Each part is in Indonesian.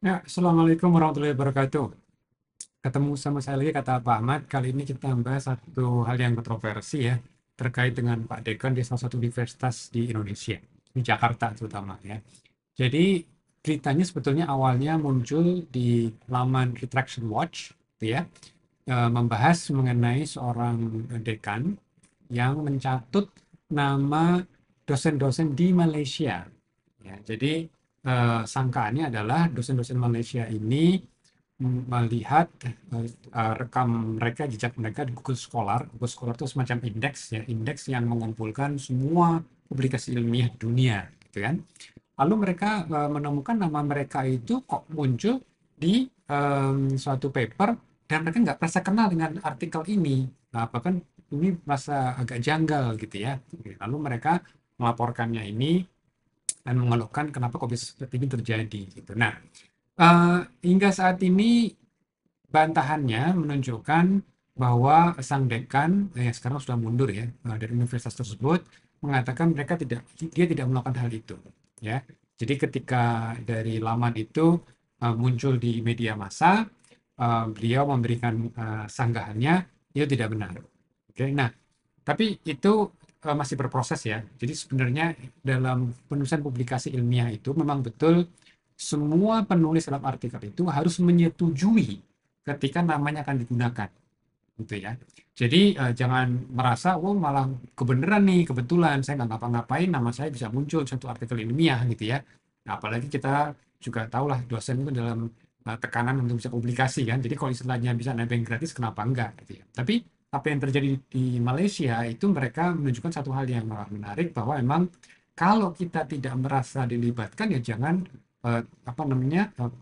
Ya, Assalamualaikum warahmatullahi wabarakatuh. Ketemu sama saya lagi kata Pak Ahmad. Kali ini kita membahas satu hal yang kontroversi ya terkait dengan Pak Dekan di salah satu universitas di Indonesia, di Jakarta terutama ya. Jadi ceritanya sebetulnya awalnya muncul di laman Retraction Watch, gitu ya, e, membahas mengenai seorang dekan yang mencatut nama dosen-dosen di Malaysia. Ya, jadi eh, sangkaannya adalah dosen-dosen Malaysia ini melihat uh, rekam mereka jejak mereka di Google Scholar. Google Scholar itu semacam indeks ya, indeks yang mengumpulkan semua publikasi ilmiah dunia, gitu kan. Lalu mereka uh, menemukan nama mereka itu kok muncul di um, suatu paper dan mereka nggak merasa kenal dengan artikel ini. Nah, bahkan ini merasa agak janggal gitu ya. Lalu mereka melaporkannya ini dan mengeluhkan kenapa kok bisa seperti ini terjadi gitu. Nah, uh, hingga saat ini bantahannya menunjukkan bahwa sang dekan eh, yang sekarang sudah mundur ya eh, dari universitas tersebut mengatakan mereka tidak dia tidak melakukan hal itu ya. Jadi ketika dari laman itu uh, muncul di media massa uh, beliau memberikan uh, sanggahannya itu tidak benar. Oke. Okay? Nah, tapi itu masih berproses ya. Jadi sebenarnya dalam penulisan publikasi ilmiah itu memang betul semua penulis dalam artikel itu harus menyetujui ketika namanya akan digunakan. Gitu ya. Jadi uh, jangan merasa oh malah kebenaran nih kebetulan saya nggak ngapa-ngapain nama saya bisa muncul satu artikel ilmiah gitu ya. Nah, apalagi kita juga tahulah dosen itu dalam eh, tekanan untuk bisa publikasi kan. Jadi kalau istilahnya bisa nebeng gratis kenapa enggak gitu ya. Tapi apa yang terjadi di Malaysia itu mereka menunjukkan satu hal yang menarik bahwa emang kalau kita tidak merasa dilibatkan ya jangan eh, apa namanya eh,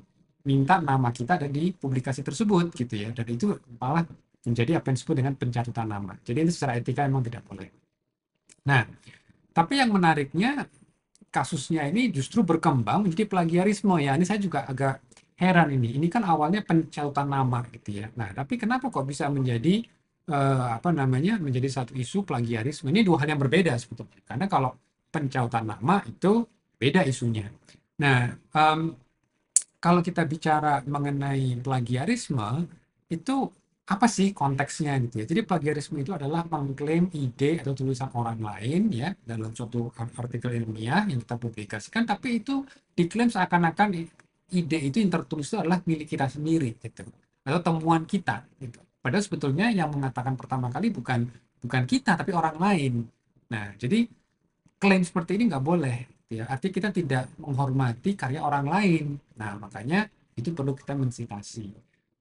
minta nama kita ada di publikasi tersebut gitu ya dan itu malah menjadi apa yang disebut dengan pencatutan nama jadi itu secara etika memang tidak boleh nah tapi yang menariknya kasusnya ini justru berkembang menjadi plagiarisme ya ini saya juga agak heran ini ini kan awalnya pencatutan nama gitu ya nah tapi kenapa kok bisa menjadi eh, apa namanya menjadi satu isu plagiarisme. Ini dua hal yang berbeda sebetulnya. Karena kalau pencautan nama itu beda isunya. Nah, um, kalau kita bicara mengenai plagiarisme itu apa sih konteksnya gitu ya. Jadi plagiarisme itu adalah mengklaim ide atau tulisan orang lain ya dalam suatu artikel ilmiah yang kita publikasikan tapi itu diklaim seakan-akan ide itu yang tertulis itu adalah milik kita sendiri gitu atau temuan kita gitu. Padahal sebetulnya yang mengatakan pertama kali bukan bukan kita tapi orang lain. Nah, jadi klaim seperti ini nggak boleh. Gitu ya, artinya kita tidak menghormati karya orang lain. Nah, makanya itu perlu kita mensitasi.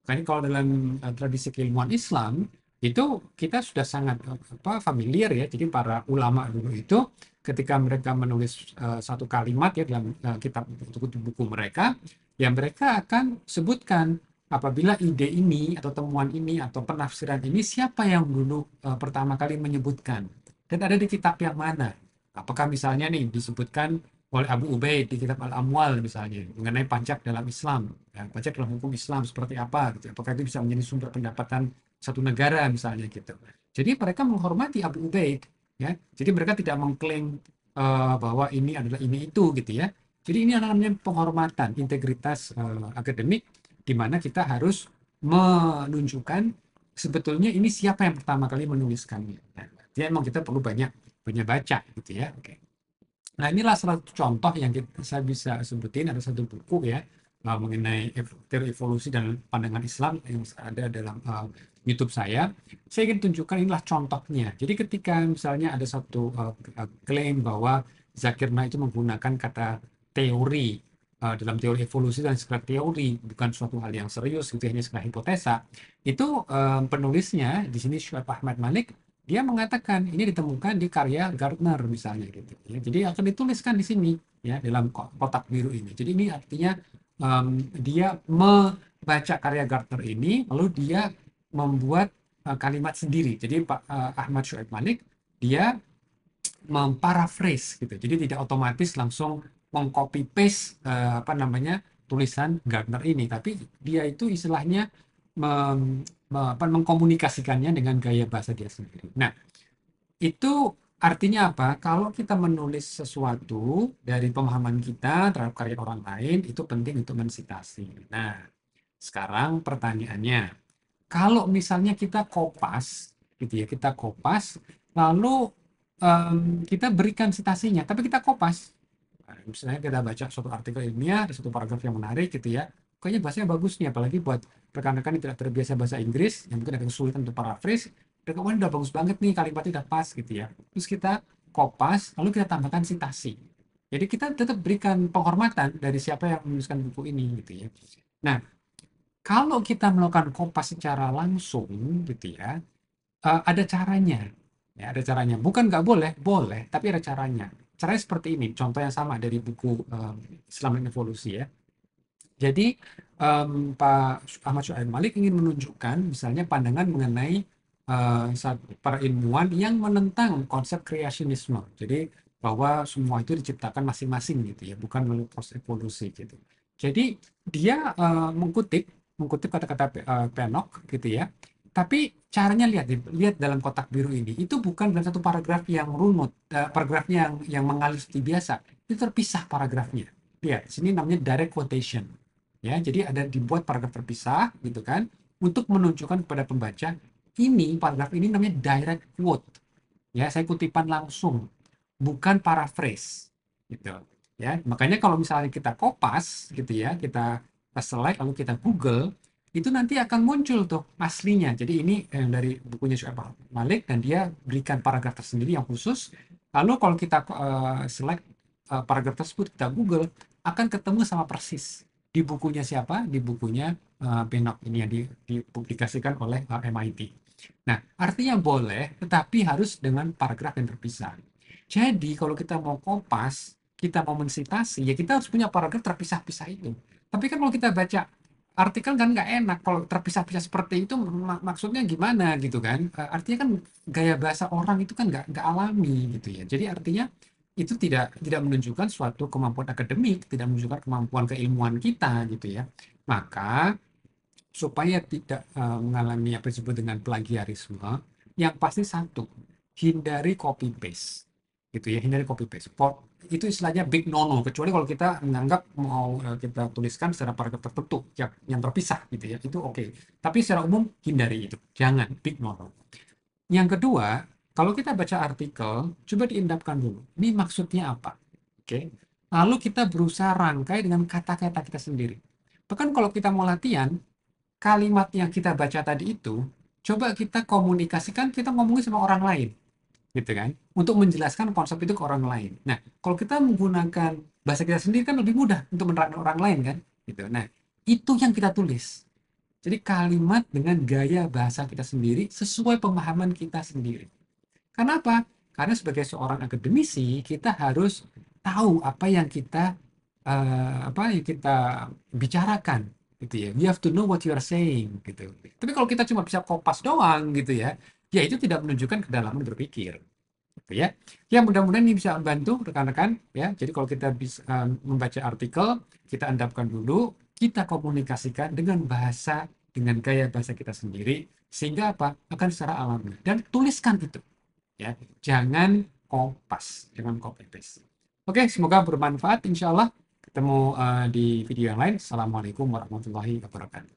Makanya kalau dalam uh, tradisi keilmuan Islam itu kita sudah sangat eh, apa familiar ya. Jadi para ulama dulu itu ketika mereka menulis uh, satu kalimat ya dalam uh, kitab buku-buku mereka, yang mereka akan sebutkan apabila ide ini atau temuan ini atau penafsiran ini siapa yang dulu e, pertama kali menyebutkan dan ada di kitab yang mana apakah misalnya nih disebutkan oleh Abu Ubaid di kitab Al-Amwal misalnya mengenai pajak dalam Islam ya, pajak dalam hukum Islam seperti apa gitu apakah itu bisa menjadi sumber pendapatan satu negara misalnya gitu jadi mereka menghormati Abu Ubaid ya jadi mereka tidak mengklaim e, bahwa ini adalah ini itu gitu ya jadi ini namanya penghormatan integritas e, akademik di mana kita harus menunjukkan sebetulnya ini siapa yang pertama kali menuliskannya. Nah, jadi emang kita perlu banyak banyak baca gitu ya. Oke. Nah inilah salah satu contoh yang kita, saya bisa sebutin ada satu buku ya uh, mengenai teori evolusi dan pandangan Islam yang ada dalam uh, YouTube saya. Saya ingin tunjukkan inilah contohnya. Jadi ketika misalnya ada satu uh, uh klaim bahwa Zakirna itu menggunakan kata teori Eh, dalam teori evolusi dan sekedar teori bukan suatu hal yang serius gitu hanya sekedar hipotesa itu um, penulisnya di sini Syuaib Ahmad Malik dia mengatakan ini ditemukan di karya Gardner misalnya gitu ya. jadi akan dituliskan di sini ya dalam kotak biru ini jadi ini artinya um, dia membaca karya Gardner ini lalu dia membuat uh, kalimat sendiri jadi Pak uh, Ahmad Syuaib Malik dia memparaphrase gitu jadi tidak otomatis langsung mengcopy paste uh, apa namanya tulisan Gardner ini tapi dia itu istilahnya mem, apa, mengkomunikasikannya dengan gaya bahasa dia sendiri. Nah, itu artinya apa? Kalau kita menulis sesuatu dari pemahaman kita terhadap karya orang lain itu penting untuk mensitasi. Nah, sekarang pertanyaannya, kalau misalnya kita kopas gitu ya, kita kopas lalu um, kita berikan sitasinya, tapi kita kopas Nah, misalnya kita baca suatu artikel ilmiah ada satu paragraf yang menarik gitu ya kayaknya bahasanya bagus nih apalagi buat rekan-rekan yang tidak terbiasa bahasa Inggris yang mungkin ada kesulitan untuk paraphrase mereka, kemudian udah bagus banget nih kalimatnya udah pas gitu ya terus kita kopas lalu kita tambahkan sintasi jadi kita tetap berikan penghormatan dari siapa yang menuliskan buku ini gitu ya nah kalau kita melakukan kopas secara langsung gitu ya eh, ada caranya ya ada caranya bukan nggak boleh boleh tapi ada caranya caranya seperti ini contoh yang sama dari buku um, dan Evolusi ya jadi um, Pak Ahmad Syuaib Malik ingin menunjukkan misalnya pandangan mengenai uh, para ilmuwan yang menentang konsep kreasionisme jadi bahwa semua itu diciptakan masing-masing gitu ya bukan melalui proses evolusi gitu jadi dia uh, mengutip mengutip kata-kata uh, Penok gitu ya tapi caranya lihat lihat dalam kotak biru ini itu bukan dalam satu paragraf yang runut uh, eh, paragrafnya yang yang mengalir seperti biasa itu terpisah paragrafnya lihat sini namanya direct quotation ya jadi ada dibuat paragraf terpisah gitu kan untuk menunjukkan kepada pembaca ini paragraf ini namanya direct quote ya saya kutipan langsung bukan paraphrase gitu ya makanya kalau misalnya kita kopas gitu ya kita select lalu kita google itu nanti akan muncul tuh aslinya. Jadi ini yang eh, dari bukunya Syuaib Malik dan dia berikan paragraf tersendiri yang khusus. Lalu kalau kita uh, select uh, paragraf tersebut kita Google akan ketemu sama persis di bukunya siapa? Di bukunya uh, Benok ini yang dipublikasikan oleh uh, MIT. Nah, artinya boleh, tetapi harus dengan paragraf yang terpisah. Jadi kalau kita mau kompas, kita mau mensitasi, ya kita harus punya paragraf terpisah-pisah itu. Tapi kan kalau kita baca artikel kan nggak enak kalau terpisah-pisah seperti itu mak maksudnya gimana gitu kan e, artinya kan gaya bahasa orang itu kan nggak nggak alami gitu ya jadi artinya itu tidak tidak menunjukkan suatu kemampuan akademik tidak menunjukkan kemampuan keilmuan kita gitu ya maka supaya tidak uh, mengalami apa disebut dengan plagiarisme yang pasti satu hindari copy paste gitu ya hindari copy paste For, itu istilahnya big no no kecuali kalau kita menganggap mau eh, kita tuliskan secara paragraf tertentu yang, yang terpisah gitu ya itu oke okay. tapi secara umum hindari itu jangan big no no yang kedua kalau kita baca artikel coba diindapkan dulu ini maksudnya apa oke okay. lalu kita berusaha rangkai dengan kata-kata kita sendiri bahkan kalau kita mau latihan kalimat yang kita baca tadi itu coba kita komunikasikan kita ngomongin sama orang lain gitu kan untuk menjelaskan konsep itu ke orang lain nah kalau kita menggunakan bahasa kita sendiri kan lebih mudah untuk menerangkan orang lain kan gitu nah itu yang kita tulis jadi kalimat dengan gaya bahasa kita sendiri sesuai pemahaman kita sendiri karena apa karena sebagai seorang akademisi kita harus tahu apa yang kita uh, apa yang kita bicarakan gitu ya. You have to know what you are saying gitu. Tapi kalau kita cuma bisa kopas doang gitu ya, ya itu tidak menunjukkan kedalaman berpikir gitu ya ya mudah-mudahan ini bisa membantu rekan-rekan ya jadi kalau kita bisa membaca artikel kita endapkan dulu kita komunikasikan dengan bahasa dengan gaya bahasa kita sendiri sehingga apa akan secara alami dan tuliskan itu ya jangan kompas jangan copy paste oke semoga bermanfaat insyaallah ketemu uh, di video yang lain assalamualaikum warahmatullahi wabarakatuh